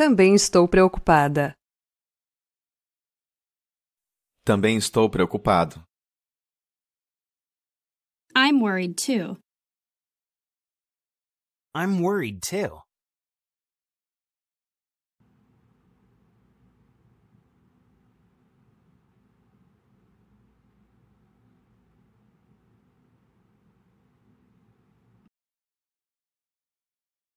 Também estou preocupada. Também estou preocupado. I'm worried too. I'm worried too.